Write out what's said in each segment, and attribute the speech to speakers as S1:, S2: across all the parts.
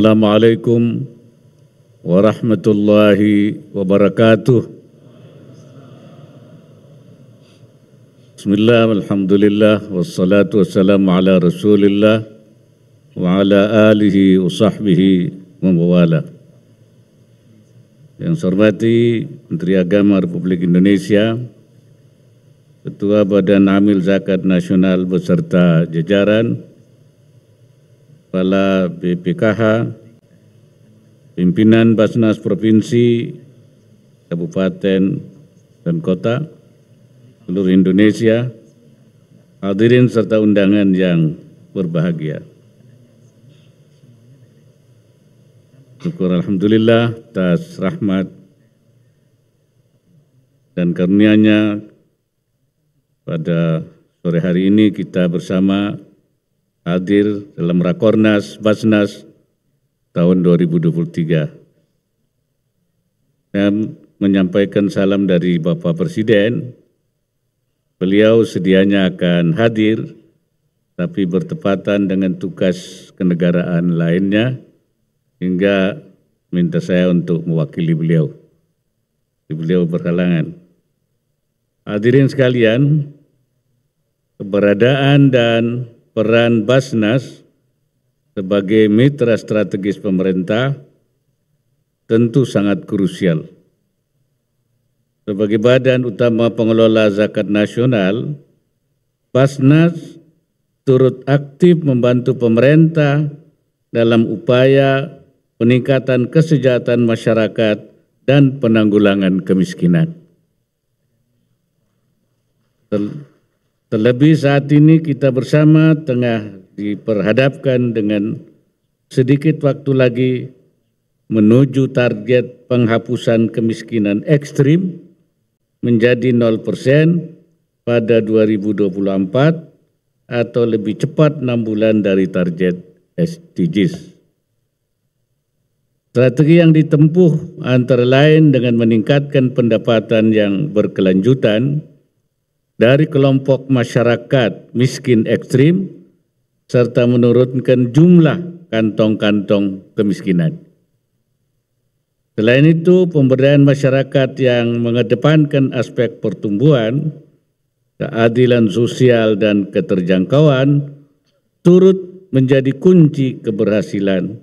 S1: Assalamualaikum warahmatullahi wabarakatuh. Bismillah, alhamdulillah, wassalatu wassalamu ala rasulillah wa ala alihi wa sahbihi membawala. Yang saya hormati Menteri Agama Republik Indonesia, Ketua Badan Amil Zakat Nasional beserta jajaran, Kepala BPKH, pimpinan Basnas Provinsi, Kabupaten, dan Kota, seluruh Indonesia, hadirin serta undangan yang berbahagia. Syukur Alhamdulillah atas rahmat dan karunianya pada sore hari ini kita bersama hadir dalam Rakornas Basnas tahun 2023 dan menyampaikan salam dari Bapak Presiden. Beliau sedianya akan hadir tapi bertepatan dengan tugas kenegaraan lainnya hingga minta saya untuk mewakili beliau. Beliau berhalangan. Hadirin sekalian, keberadaan dan peran Basnas sebagai mitra strategis pemerintah tentu sangat krusial. Sebagai badan utama pengelola zakat nasional, Basnas turut aktif membantu pemerintah dalam upaya peningkatan kesejahteraan masyarakat dan penanggulangan kemiskinan. Terlebih saat ini kita bersama tengah diperhadapkan dengan sedikit waktu lagi menuju target penghapusan kemiskinan ekstrim menjadi 0% pada 2024 atau lebih cepat 6 bulan dari target SDGs. Strategi yang ditempuh antara lain dengan meningkatkan pendapatan yang berkelanjutan dari kelompok masyarakat miskin ekstrim serta menurunkan jumlah kantong-kantong kemiskinan. Selain itu, pemberdayaan masyarakat yang mengedepankan aspek pertumbuhan, keadilan sosial dan keterjangkauan turut menjadi kunci keberhasilan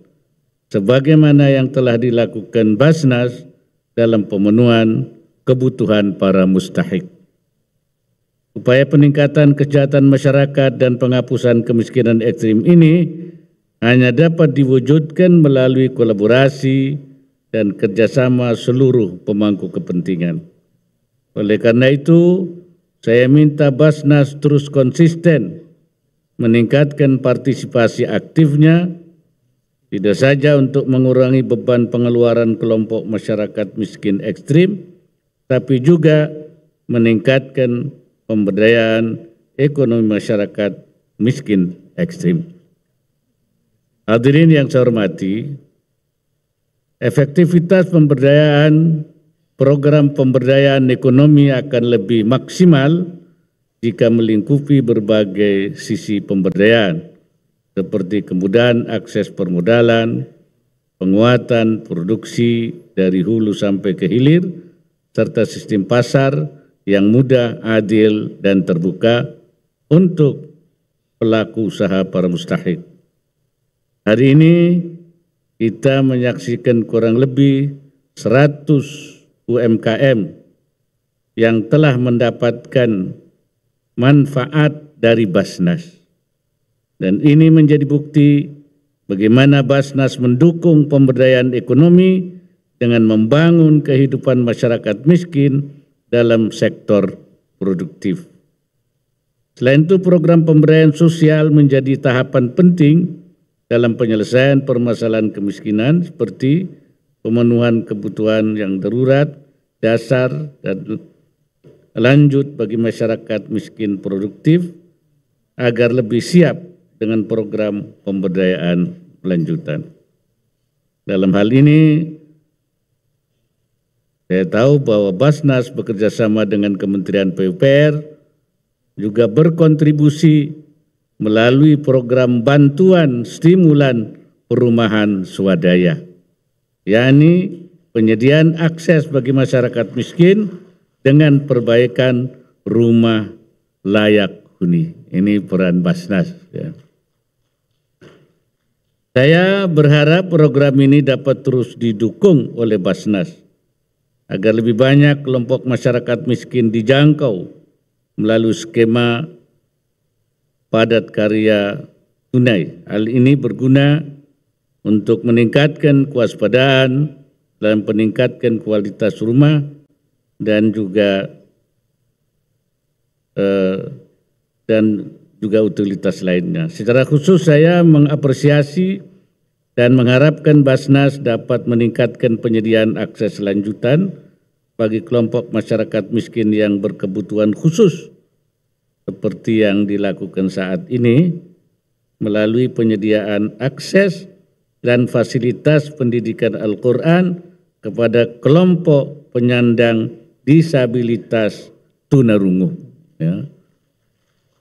S1: sebagaimana yang telah dilakukan Basnas dalam pemenuhan kebutuhan para mustahik. Upaya peningkatan kesejahteraan masyarakat dan penghapusan kemiskinan ekstrim ini hanya dapat diwujudkan melalui kolaborasi dan kerjasama seluruh pemangku kepentingan. Oleh karena itu, saya minta Basnas terus konsisten meningkatkan partisipasi aktifnya, tidak saja untuk mengurangi beban pengeluaran kelompok masyarakat miskin ekstrim, tapi juga meningkatkan pemberdayaan ekonomi masyarakat miskin ekstrim. Hadirin yang saya hormati, efektivitas pemberdayaan program pemberdayaan ekonomi akan lebih maksimal jika melingkupi berbagai sisi pemberdayaan seperti kemudahan akses permodalan, penguatan produksi dari hulu sampai ke hilir, serta sistem pasar yang mudah, adil, dan terbuka untuk pelaku usaha para mustahik. Hari ini kita menyaksikan kurang lebih 100 UMKM yang telah mendapatkan manfaat dari Basnas. Dan ini menjadi bukti bagaimana Basnas mendukung pemberdayaan ekonomi dengan membangun kehidupan masyarakat miskin dalam sektor produktif. Selain itu, program pemberdayaan sosial menjadi tahapan penting dalam penyelesaian permasalahan kemiskinan seperti pemenuhan kebutuhan yang darurat, dasar, dan lanjut bagi masyarakat miskin produktif agar lebih siap dengan program pemberdayaan lanjutan. Dalam hal ini, saya tahu bahwa Basnas bekerjasama dengan Kementerian PUPR juga berkontribusi melalui program bantuan stimulan perumahan swadaya, yakni penyediaan akses bagi masyarakat miskin dengan perbaikan rumah layak huni. Ini peran Basnas. Ya. Saya berharap program ini dapat terus didukung oleh Basnas agar lebih banyak kelompok masyarakat miskin dijangkau melalui skema padat karya tunai. Hal ini berguna untuk meningkatkan kewaspadaan dan meningkatkan kualitas rumah dan juga eh, dan juga utilitas lainnya. Secara khusus saya mengapresiasi dan mengharapkan Basnas dapat meningkatkan penyediaan akses lanjutan bagi kelompok masyarakat miskin yang berkebutuhan khusus seperti yang dilakukan saat ini melalui penyediaan akses dan fasilitas pendidikan Al-Quran kepada kelompok penyandang disabilitas tunarungu. Ya.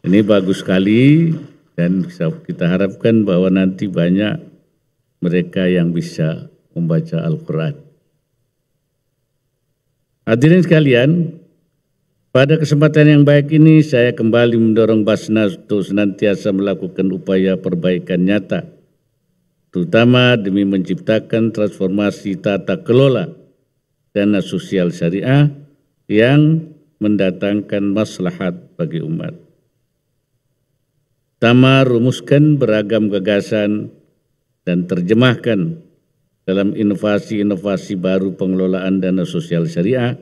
S1: Ini bagus sekali dan kita harapkan bahwa nanti banyak mereka yang bisa membaca Al-Quran. Hadirin sekalian, pada kesempatan yang baik ini saya kembali mendorong Basnas untuk senantiasa melakukan upaya perbaikan nyata, terutama demi menciptakan transformasi tata kelola dana sosial syariah yang mendatangkan maslahat bagi umat. Tama rumuskan beragam gagasan dan terjemahkan dalam inovasi-inovasi baru pengelolaan dana sosial syariah,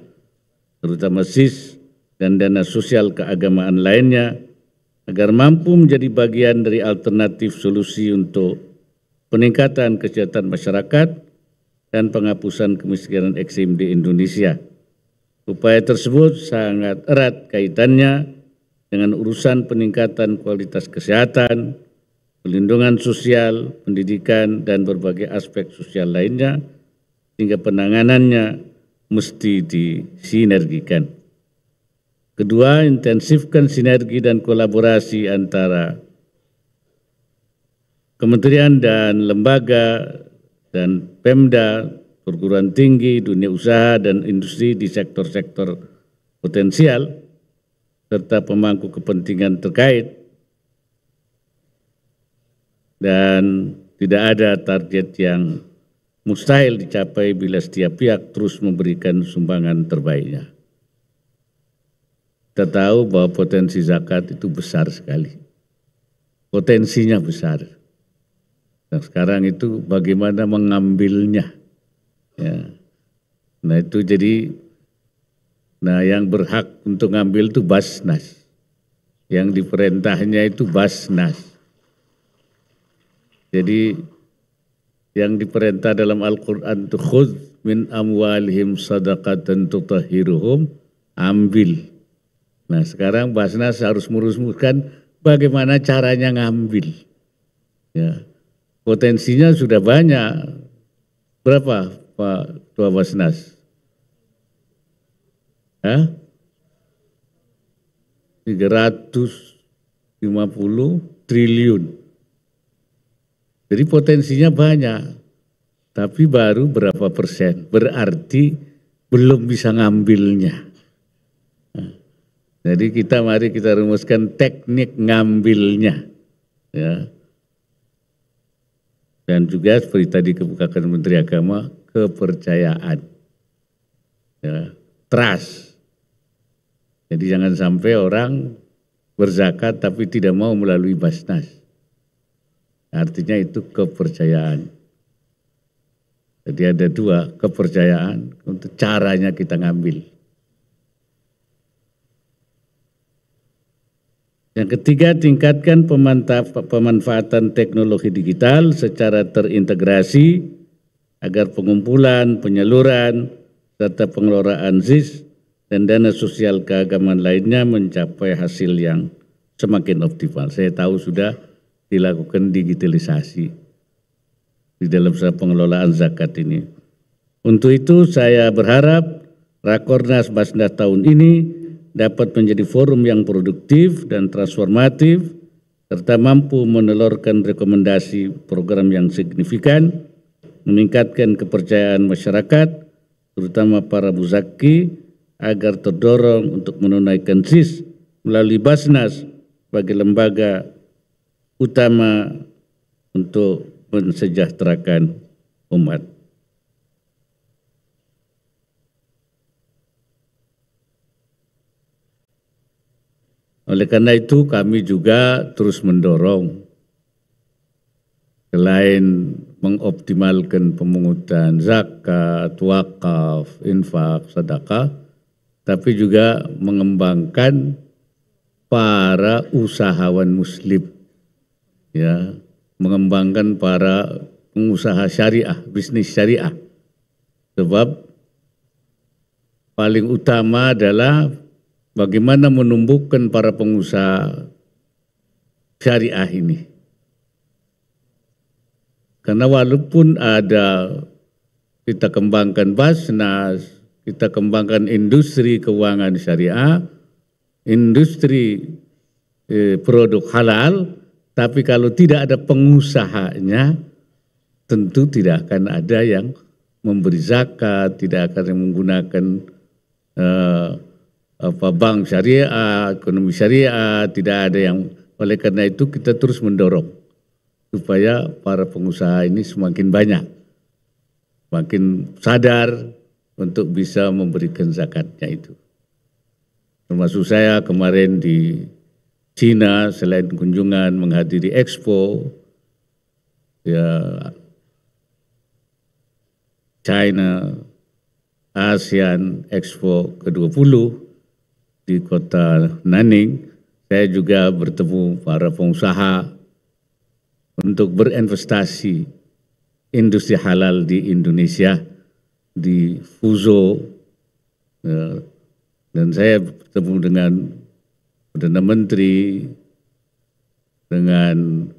S1: terutama SIS dan dana sosial keagamaan lainnya, agar mampu menjadi bagian dari alternatif solusi untuk peningkatan kesehatan masyarakat dan penghapusan kemiskinan ekstrim di Indonesia. Upaya tersebut sangat erat kaitannya dengan urusan peningkatan kualitas kesehatan, pelindungan sosial, pendidikan, dan berbagai aspek sosial lainnya, sehingga penanganannya mesti disinergikan. Kedua, intensifkan sinergi dan kolaborasi antara kementerian dan lembaga dan Pemda, perguruan tinggi, dunia usaha, dan industri di sektor-sektor potensial, serta pemangku kepentingan terkait dan tidak ada target yang mustahil dicapai bila setiap pihak terus memberikan sumbangan terbaiknya. Kita tahu bahwa potensi zakat itu besar sekali. Potensinya besar. Nah, sekarang itu bagaimana mengambilnya. Ya. Nah itu jadi, nah yang berhak untuk ngambil itu basnas. Yang diperintahnya itu basnas jadi yang diperintah dalam Al-Quran itu khud min amwalihim sadaqatan tutahhiruhum ambil. Nah sekarang Basnas harus merumuskan bagaimana caranya ngambil. Ya, potensinya sudah banyak. Berapa Pak Tua Basnas? Hah? 350 triliun. Jadi potensinya banyak, tapi baru berapa persen. Berarti belum bisa ngambilnya. Nah, jadi kita mari kita rumuskan teknik ngambilnya. Ya. Dan juga seperti tadi kebukakan Menteri Agama, kepercayaan. Ya, trust. Jadi jangan sampai orang berzakat tapi tidak mau melalui basnas. Artinya itu kepercayaan. Jadi ada dua, kepercayaan untuk caranya kita ngambil. Yang ketiga, tingkatkan pemanfaatan teknologi digital secara terintegrasi agar pengumpulan, penyaluran, serta pengelolaan ZIS dan dana sosial keagamaan lainnya mencapai hasil yang semakin optimal. Saya tahu sudah dilakukan digitalisasi di dalam pengelolaan zakat ini. Untuk itu saya berharap Rakornas Basnas tahun ini dapat menjadi forum yang produktif dan transformatif serta mampu menelurkan rekomendasi program yang signifikan, meningkatkan kepercayaan masyarakat, terutama para buzaki, agar terdorong untuk menunaikan SIS melalui Basnas sebagai lembaga utama untuk mensejahterakan umat. Oleh karena itu kami juga terus mendorong selain mengoptimalkan pemungutan zakat, wakaf, infak, sedekah, tapi juga mengembangkan para usahawan muslim ya mengembangkan para pengusaha syariah, bisnis syariah. Sebab paling utama adalah bagaimana menumbuhkan para pengusaha syariah ini. Karena walaupun ada kita kembangkan basnas, kita kembangkan industri keuangan syariah, industri eh, produk halal, tapi kalau tidak ada pengusahanya, tentu tidak akan ada yang memberi zakat, tidak akan menggunakan eh, apa bank syariah, ekonomi syariah, tidak ada yang oleh karena itu kita terus mendorong supaya para pengusaha ini semakin banyak, makin sadar untuk bisa memberikan zakatnya itu. Termasuk saya kemarin di Cina selain kunjungan menghadiri expo ya China ASEAN Expo ke-20 di kota Naning saya juga bertemu para pengusaha untuk berinvestasi industri halal di Indonesia di Fuzo ya. dan saya bertemu dengan Perdana Menteri, dengan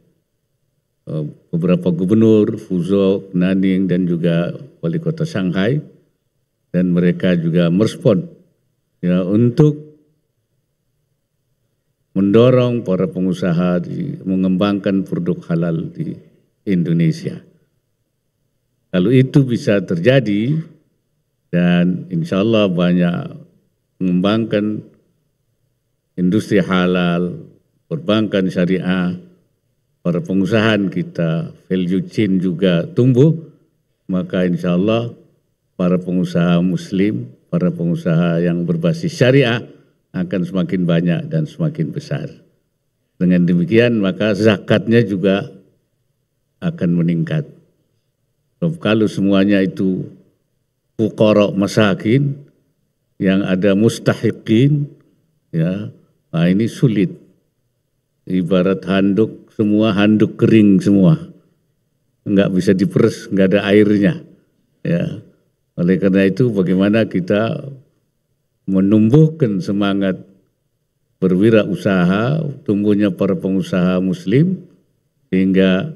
S1: eh, beberapa gubernur, Fuzhou, Naning, dan juga wali kota Shanghai. Dan mereka juga merespon ya, untuk mendorong para pengusaha di, mengembangkan produk halal di Indonesia. Kalau itu bisa terjadi, dan insya Allah banyak mengembangkan industri halal, perbankan syariah, para pengusahaan kita, value chain juga tumbuh, maka insya Allah para pengusaha muslim, para pengusaha yang berbasis syariah akan semakin banyak dan semakin besar. Dengan demikian maka zakatnya juga akan meningkat. Kalau semuanya itu fukorok masakin, yang ada mustahikin, ya Nah ini sulit. Ibarat handuk, semua handuk kering semua. Enggak bisa diperes, nggak ada airnya. Ya. Oleh karena itu bagaimana kita menumbuhkan semangat berwirausaha, tumbuhnya para pengusaha muslim, sehingga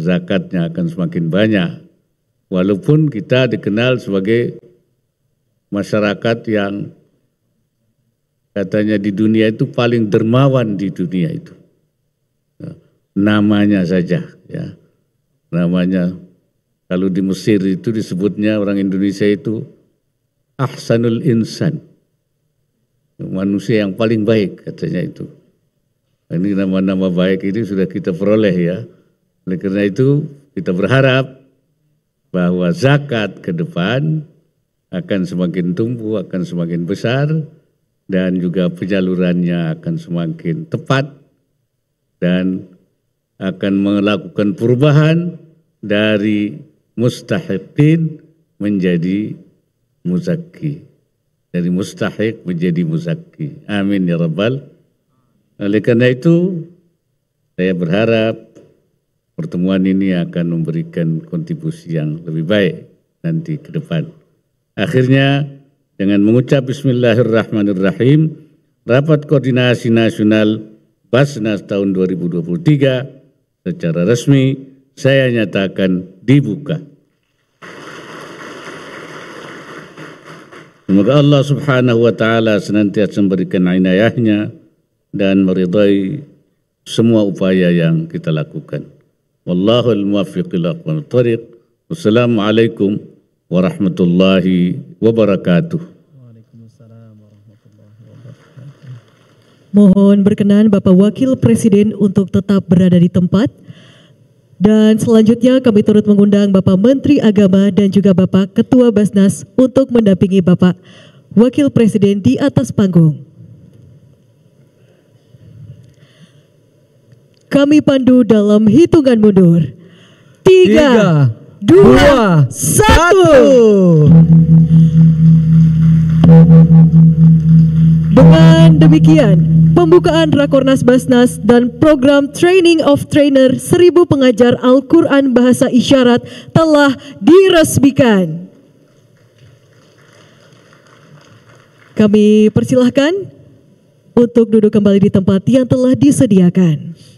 S1: zakatnya akan semakin banyak. Walaupun kita dikenal sebagai masyarakat yang katanya di dunia itu paling dermawan di dunia itu. Ya, namanya saja ya. Namanya kalau di Mesir itu disebutnya orang Indonesia itu ahsanul insan. Manusia yang paling baik katanya itu. Ini nama-nama baik ini sudah kita peroleh ya. Oleh karena itu kita berharap bahwa zakat ke depan akan semakin tumbuh, akan semakin besar, dan juga penyalurannya akan semakin tepat dan akan melakukan perubahan dari mustahikin menjadi muzaki dari mustahik menjadi muzaki amin ya rabbal oleh karena itu saya berharap pertemuan ini akan memberikan kontribusi yang lebih baik nanti ke depan akhirnya dengan mengucap Bismillahirrahmanirrahim Rapat Koordinasi Nasional Basnas tahun 2023 secara resmi saya nyatakan dibuka. Semoga Allah subhanahu wa ta'ala senantiasa memberikan inayahnya dan meridai semua upaya yang kita lakukan. al muwaffiq ila aqwamit Wassalamualaikum warahmatullahi wabarakatuh. Mohon berkenan Bapak Wakil Presiden untuk tetap berada di tempat. Dan selanjutnya kami turut mengundang Bapak Menteri Agama dan juga Bapak Ketua Basnas untuk mendampingi Bapak Wakil Presiden di atas panggung. Kami pandu dalam hitungan mundur. Tiga, Tiga dua, satu. Dengan demikian, pembukaan Rakornas Basnas dan program Training of Trainer Seribu Pengajar Al-Quran Bahasa Isyarat telah diresmikan. Kami persilahkan untuk duduk kembali di tempat yang telah disediakan.